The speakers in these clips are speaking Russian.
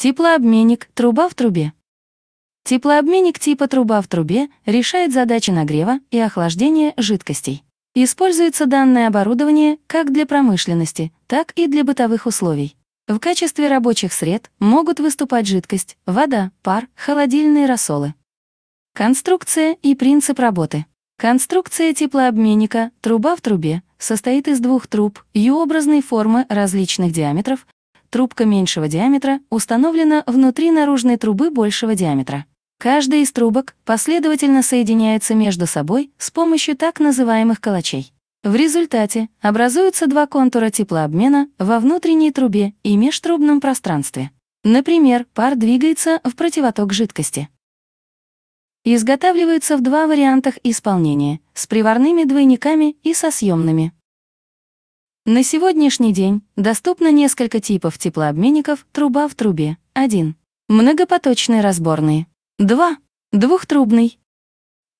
Теплообменник, труба в трубе. Теплообменник типа труба в трубе решает задачи нагрева и охлаждения жидкостей. Используется данное оборудование как для промышленности, так и для бытовых условий. В качестве рабочих сред могут выступать жидкость, вода, пар, холодильные рассолы. Конструкция и принцип работы. Конструкция теплообменника «труба в трубе» состоит из двух труб ю-образной формы различных диаметров, трубка меньшего диаметра установлена внутри наружной трубы большего диаметра. Каждая из трубок последовательно соединяется между собой с помощью так называемых калачей. В результате образуются два контура теплообмена во внутренней трубе и межтрубном пространстве. Например, пар двигается в противоток жидкости. Изготавливаются в два вариантах исполнения – с приварными двойниками и со съемными. На сегодняшний день доступно несколько типов теплообменников труба в трубе. 1. Многопоточный разборный. 2. Двухтрубный.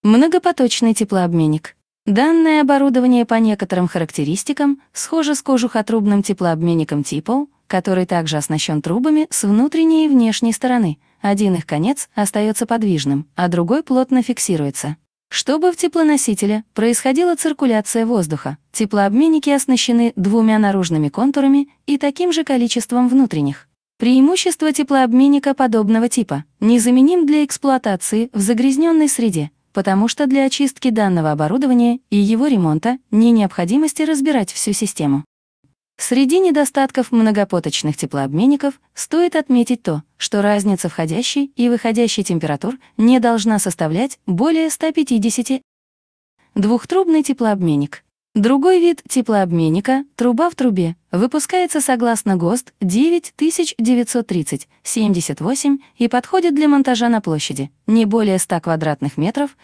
Многопоточный теплообменник. Данное оборудование по некоторым характеристикам схоже с кожухотрубным теплообменником типа, который также оснащен трубами с внутренней и внешней стороны. Один их конец остается подвижным, а другой плотно фиксируется. Чтобы в теплоносителе происходила циркуляция воздуха, теплообменники оснащены двумя наружными контурами и таким же количеством внутренних. Преимущество теплообменника подобного типа незаменим для эксплуатации в загрязненной среде, потому что для очистки данного оборудования и его ремонта не необходимости разбирать всю систему. Среди недостатков многопоточных теплообменников стоит отметить то, что разница входящей и выходящей температур не должна составлять более 150. Двухтрубный теплообменник. Другой вид теплообменника — труба в трубе, выпускается согласно ГОСТ 9930-78 и подходит для монтажа на площади не более 100 квадратных метров.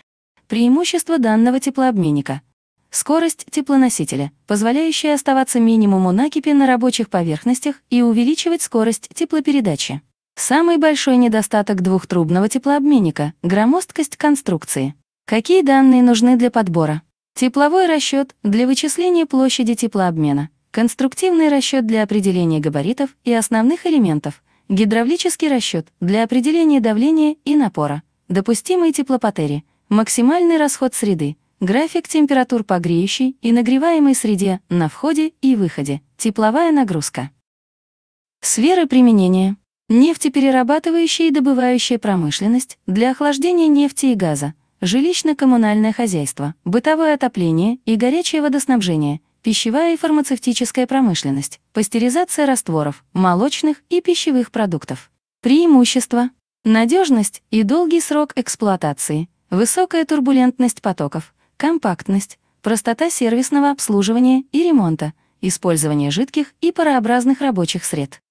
Преимущество данного теплообменника — Скорость теплоносителя, позволяющая оставаться минимуму накипи на рабочих поверхностях и увеличивать скорость теплопередачи. Самый большой недостаток двухтрубного теплообменника – громоздкость конструкции. Какие данные нужны для подбора? Тепловой расчет для вычисления площади теплообмена, конструктивный расчет для определения габаритов и основных элементов, гидравлический расчет для определения давления и напора, допустимые теплопотери, максимальный расход среды – График температур погреющей и нагреваемой среде на входе и выходе. Тепловая нагрузка. Сферы применения. Нефтеперерабатывающая и добывающая промышленность для охлаждения нефти и газа, жилищно-коммунальное хозяйство, бытовое отопление и горячее водоснабжение, пищевая и фармацевтическая промышленность, пастеризация растворов, молочных и пищевых продуктов. Преимущества. Надежность и долгий срок эксплуатации, высокая турбулентность потоков, компактность, простота сервисного обслуживания и ремонта, использование жидких и парообразных рабочих сред.